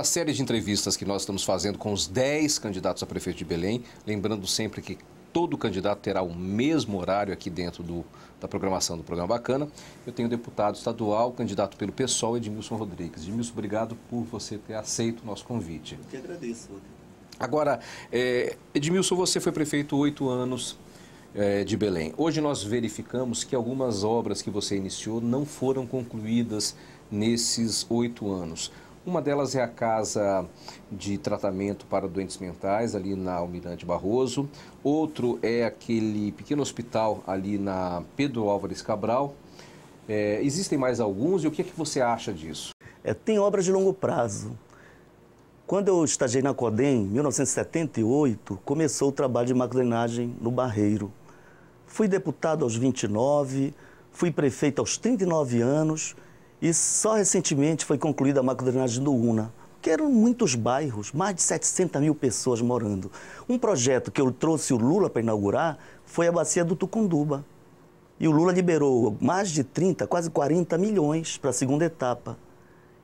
a série de entrevistas que nós estamos fazendo com os 10 candidatos a prefeito de Belém, lembrando sempre que todo candidato terá o mesmo horário aqui dentro do, da programação do Programa Bacana. Eu tenho deputado estadual, candidato pelo PSOL, Edmilson Rodrigues. Edmilson, obrigado por você ter aceito o nosso convite. Eu que agradeço, Agora, é, Edmilson, você foi prefeito oito anos é, de Belém. Hoje nós verificamos que algumas obras que você iniciou não foram concluídas nesses oito anos. Uma delas é a Casa de Tratamento para Doentes Mentais, ali na Almirante Barroso. Outro é aquele pequeno hospital ali na Pedro Álvares Cabral. É, existem mais alguns e o que é que você acha disso? É, tem obras de longo prazo. Quando eu estagiei na CODEM, em 1978, começou o trabalho de macrodrenagem no Barreiro. Fui deputado aos 29, fui prefeito aos 39 anos e só recentemente foi concluída a macrodrenagem do UNA, que eram muitos bairros, mais de 700 mil pessoas morando. Um projeto que eu trouxe o Lula para inaugurar foi a bacia do Tucunduba. E o Lula liberou mais de 30, quase 40 milhões para a segunda etapa.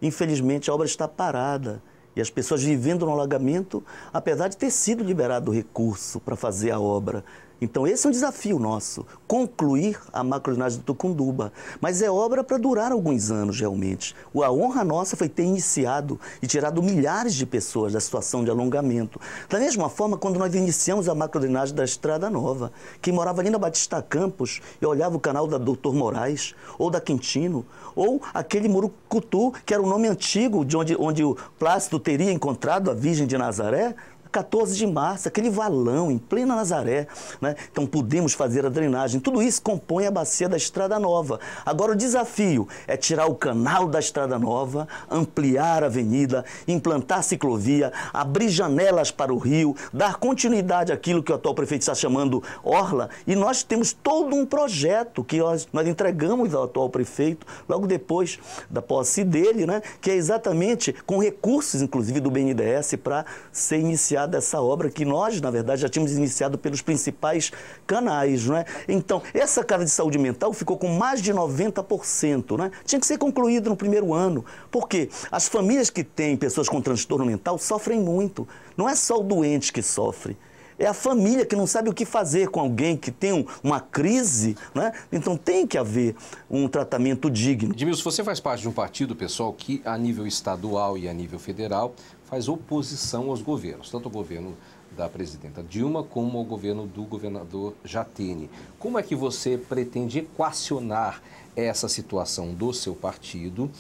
Infelizmente, a obra está parada e as pessoas vivendo no alagamento, apesar de ter sido liberado o recurso para fazer a obra, então, esse é um desafio nosso, concluir a macroginástica do Tucunduba. Mas é obra para durar alguns anos, realmente. A honra nossa foi ter iniciado e tirado milhares de pessoas da situação de alongamento. Da mesma forma, quando nós iniciamos a macrodrenagem da Estrada Nova, quem morava ali na Batista Campos e olhava o canal da Doutor Moraes, ou da Quintino, ou aquele Murucutu, que era o nome antigo de onde, onde o Plácido teria encontrado a Virgem de Nazaré, 14 de março, aquele valão em plena Nazaré. Né? Então podemos fazer a drenagem. Tudo isso compõe a bacia da Estrada Nova. Agora o desafio é tirar o canal da Estrada Nova, ampliar a avenida, implantar ciclovia, abrir janelas para o rio, dar continuidade àquilo que o atual prefeito está chamando Orla. E nós temos todo um projeto que nós, nós entregamos ao atual prefeito logo depois da posse dele, né? que é exatamente com recursos, inclusive, do BNDES para ser iniciado iniciada essa obra, que nós, na verdade, já tínhamos iniciado pelos principais canais. é? Então, essa casa de saúde mental ficou com mais de 90%. Né? Tinha que ser concluída no primeiro ano. porque As famílias que têm pessoas com transtorno mental sofrem muito. Não é só o doente que sofre. É a família que não sabe o que fazer com alguém que tem uma crise, né? Então tem que haver um tratamento digno. Edmilson, você faz parte de um partido, pessoal, que a nível estadual e a nível federal faz oposição aos governos, tanto o governo da presidenta Dilma como ao governo do governador Jatene. Como é que você pretende equacionar essa situação do seu partido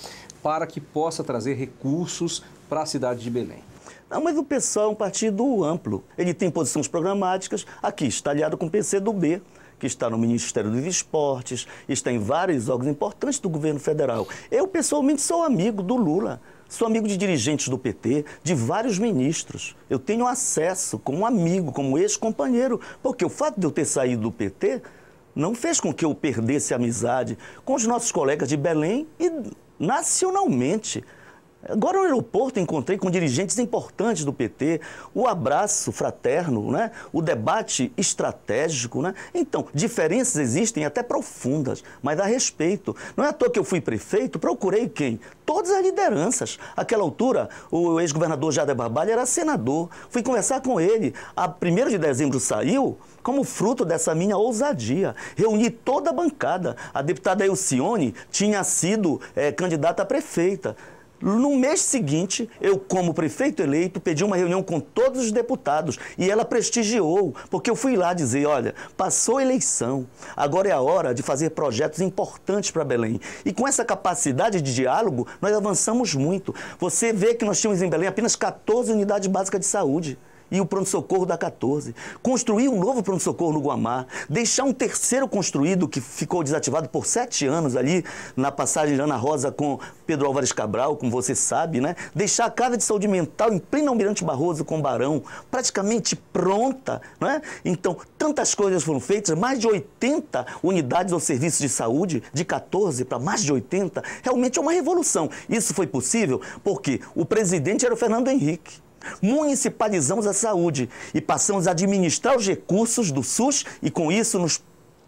para que possa trazer recursos para a cidade de Belém? Não, ah, mas o PSOL é um partido amplo. Ele tem posições programáticas, aqui está aliado com o PCdoB, que está no Ministério dos Esportes, está em vários órgãos importantes do governo federal. Eu, pessoalmente, sou amigo do Lula. Sou amigo de dirigentes do PT, de vários ministros. Eu tenho acesso como amigo, como ex-companheiro, porque o fato de eu ter saído do PT não fez com que eu perdesse a amizade com os nossos colegas de Belém e nacionalmente. Agora no aeroporto encontrei com dirigentes importantes do PT, o abraço fraterno, né? o debate estratégico. Né? Então, diferenças existem até profundas, mas há respeito. Não é à toa que eu fui prefeito, procurei quem? Todas as lideranças. Aquela altura, o ex-governador Jader Barbalho era senador. Fui conversar com ele. A 1 de dezembro saiu como fruto dessa minha ousadia. Reuni toda a bancada. A deputada Elcione tinha sido é, candidata a prefeita. No mês seguinte, eu, como prefeito eleito, pedi uma reunião com todos os deputados e ela prestigiou, porque eu fui lá dizer: olha, passou a eleição, agora é a hora de fazer projetos importantes para Belém. E com essa capacidade de diálogo, nós avançamos muito. Você vê que nós tínhamos em Belém apenas 14 unidades básicas de saúde e o pronto-socorro da 14. Construir um novo pronto-socorro no Guamá, deixar um terceiro construído que ficou desativado por sete anos ali na passagem de Ana Rosa com Pedro Álvares Cabral, como você sabe, né? Deixar a Casa de Saúde Mental em pleno Almirante Barroso com Barão, praticamente pronta, né? Então, tantas coisas foram feitas, mais de 80 unidades ou serviços de saúde, de 14 para mais de 80, realmente é uma revolução. Isso foi possível porque o presidente era o Fernando Henrique municipalizamos a saúde e passamos a administrar os recursos do SUS e, com isso, nos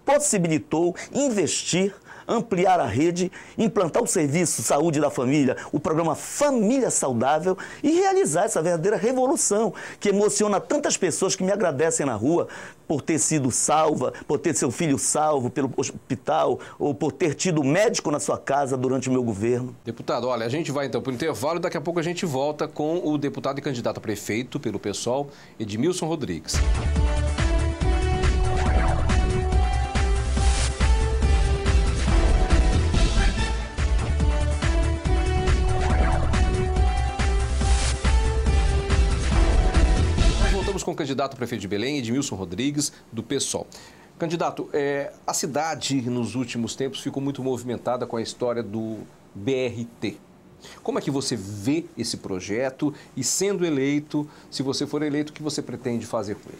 possibilitou investir ampliar a rede, implantar o serviço Saúde da Família, o programa Família Saudável e realizar essa verdadeira revolução que emociona tantas pessoas que me agradecem na rua por ter sido salva, por ter seu filho salvo pelo hospital ou por ter tido médico na sua casa durante o meu governo. Deputado, olha, a gente vai então para o intervalo e daqui a pouco a gente volta com o deputado e candidato a prefeito pelo PSOL, Edmilson Rodrigues. com o candidato a prefeito de Belém, Edmilson Rodrigues, do PSOL. Candidato, é, a cidade nos últimos tempos ficou muito movimentada com a história do BRT. Como é que você vê esse projeto e, sendo eleito, se você for eleito, o que você pretende fazer com ele?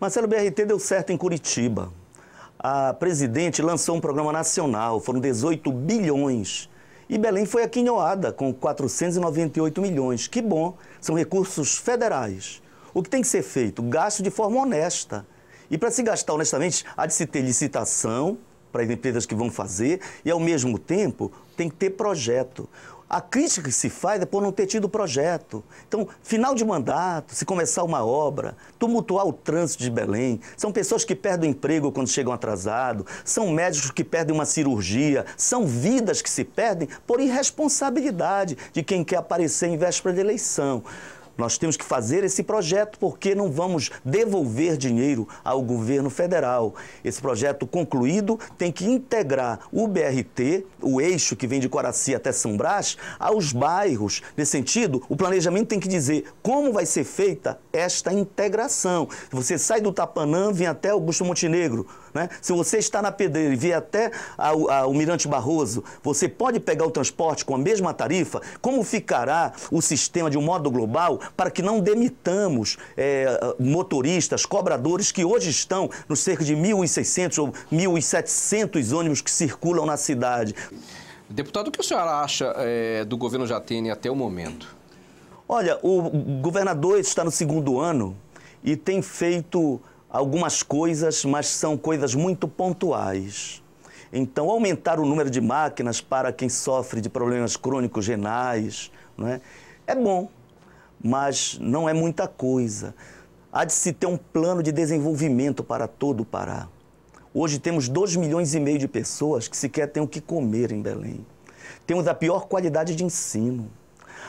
Marcelo, o BRT deu certo em Curitiba. A presidente lançou um programa nacional, foram 18 bilhões. E Belém foi aquinhoada com 498 milhões. Que bom, são recursos federais. O que tem que ser feito? Gasto de forma honesta. E para se gastar honestamente, há de se ter licitação para as empresas que vão fazer e, ao mesmo tempo, tem que ter projeto. A crítica que se faz é por não ter tido projeto. Então, final de mandato, se começar uma obra, tumultuar o trânsito de Belém, são pessoas que perdem o emprego quando chegam atrasado, são médicos que perdem uma cirurgia, são vidas que se perdem por irresponsabilidade de quem quer aparecer em véspera de eleição. Nós temos que fazer esse projeto porque não vamos devolver dinheiro ao governo federal. Esse projeto concluído tem que integrar o BRT, o eixo que vem de Coraci até São Brás, aos bairros. Nesse sentido, o planejamento tem que dizer como vai ser feita esta integração. Você sai do Tapanã, vem até Augusto Montenegro. Né? Se você está na pedreira e vier até o Mirante Barroso, você pode pegar o transporte com a mesma tarifa? Como ficará o sistema de um modo global para que não demitamos é, motoristas, cobradores que hoje estão nos cerca de 1.600 ou 1.700 ônibus que circulam na cidade? Deputado, o que o senhor acha é, do governo Jatene até o momento? Olha, o governador está no segundo ano e tem feito algumas coisas, mas são coisas muito pontuais. Então, aumentar o número de máquinas para quem sofre de problemas crônicos renais né, é bom, mas não é muita coisa. Há de se ter um plano de desenvolvimento para todo o Pará. Hoje temos 2 milhões e meio de pessoas que sequer têm o que comer em Belém. Temos a pior qualidade de ensino.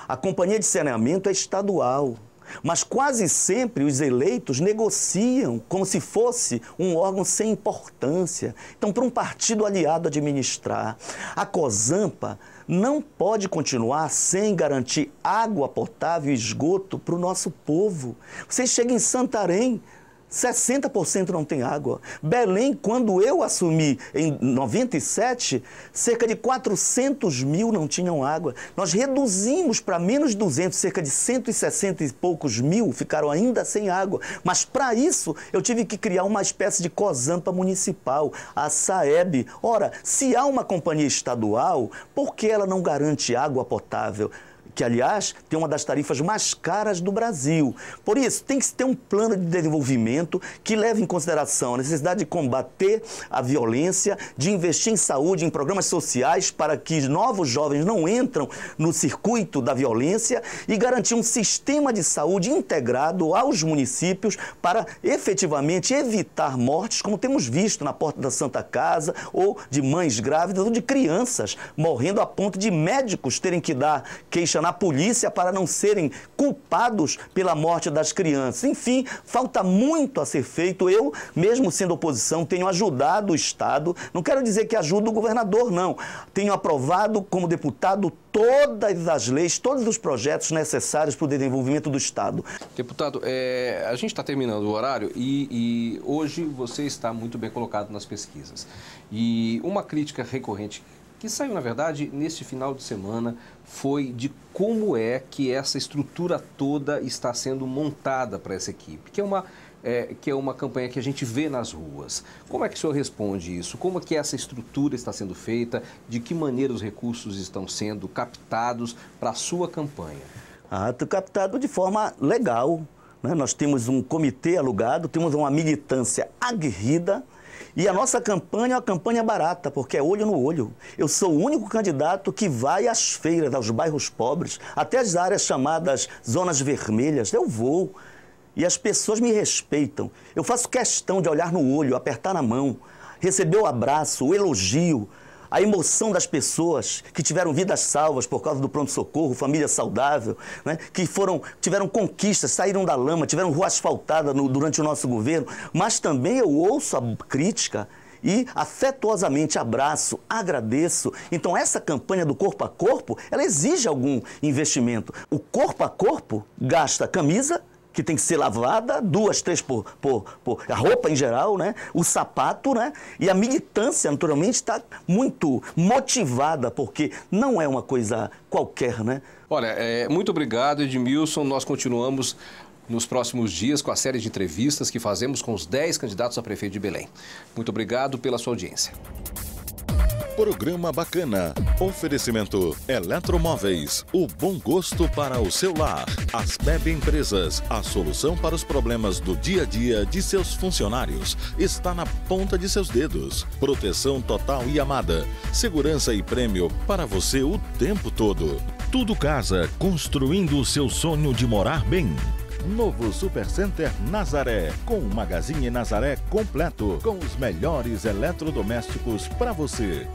A companhia de saneamento é estadual. Mas quase sempre os eleitos negociam como se fosse um órgão sem importância. Então, para um partido aliado administrar, a COSAMPA não pode continuar sem garantir água potável e esgoto para o nosso povo. Você chega em Santarém, 60% não tem água. Belém, quando eu assumi em 97, cerca de 400 mil não tinham água. Nós reduzimos para menos de 200, cerca de 160 e poucos mil ficaram ainda sem água. Mas para isso, eu tive que criar uma espécie de cosampa municipal, a SAEB. Ora, se há uma companhia estadual, por que ela não garante água potável? que aliás tem uma das tarifas mais caras do Brasil. Por isso, tem que se ter um plano de desenvolvimento que leve em consideração a necessidade de combater a violência, de investir em saúde, em programas sociais para que novos jovens não entram no circuito da violência e garantir um sistema de saúde integrado aos municípios para efetivamente evitar mortes, como temos visto na porta da Santa Casa, ou de mães grávidas ou de crianças morrendo a ponto de médicos terem que dar queixa na a polícia para não serem culpados pela morte das crianças. Enfim, falta muito a ser feito. Eu, mesmo sendo oposição, tenho ajudado o Estado. Não quero dizer que ajudo o governador, não. Tenho aprovado como deputado todas as leis, todos os projetos necessários para o desenvolvimento do Estado. Deputado, é, a gente está terminando o horário e, e hoje você está muito bem colocado nas pesquisas. E uma crítica recorrente que saiu, na verdade, neste final de semana, foi de como é que essa estrutura toda está sendo montada para essa equipe, que é uma é, que é uma campanha que a gente vê nas ruas. Como é que o senhor responde isso? Como é que essa estrutura está sendo feita? De que maneira os recursos estão sendo captados para a sua campanha? Ah, captado de forma legal. Né? Nós temos um comitê alugado, temos uma militância aguerrida, e a nossa campanha é uma campanha barata, porque é olho no olho. Eu sou o único candidato que vai às feiras, aos bairros pobres, até as áreas chamadas zonas vermelhas. Eu vou. E as pessoas me respeitam. Eu faço questão de olhar no olho, apertar na mão, receber o abraço, o elogio a emoção das pessoas que tiveram vidas salvas por causa do pronto-socorro, família saudável, né? que foram, tiveram conquistas, saíram da lama, tiveram rua asfaltada no, durante o nosso governo, mas também eu ouço a crítica e afetuosamente abraço, agradeço. Então essa campanha do corpo a corpo, ela exige algum investimento. O corpo a corpo gasta camisa, que tem que ser lavada, duas, três por, por, por, a roupa em geral, né? o sapato, né? e a militância, naturalmente, está muito motivada, porque não é uma coisa qualquer. Né? Olha, é, muito obrigado, Edmilson. Nós continuamos nos próximos dias com a série de entrevistas que fazemos com os 10 candidatos a prefeito de Belém. Muito obrigado pela sua audiência. Programa Bacana. Oferecimento Eletromóveis. O bom gosto para o seu lar. Aspeb Empresas. A solução para os problemas do dia a dia de seus funcionários está na ponta de seus dedos. Proteção total e amada. Segurança e prêmio para você o tempo todo. Tudo Casa. Construindo o seu sonho de morar bem. Novo Supercenter Nazaré, com o Magazine Nazaré completo, com os melhores eletrodomésticos para você.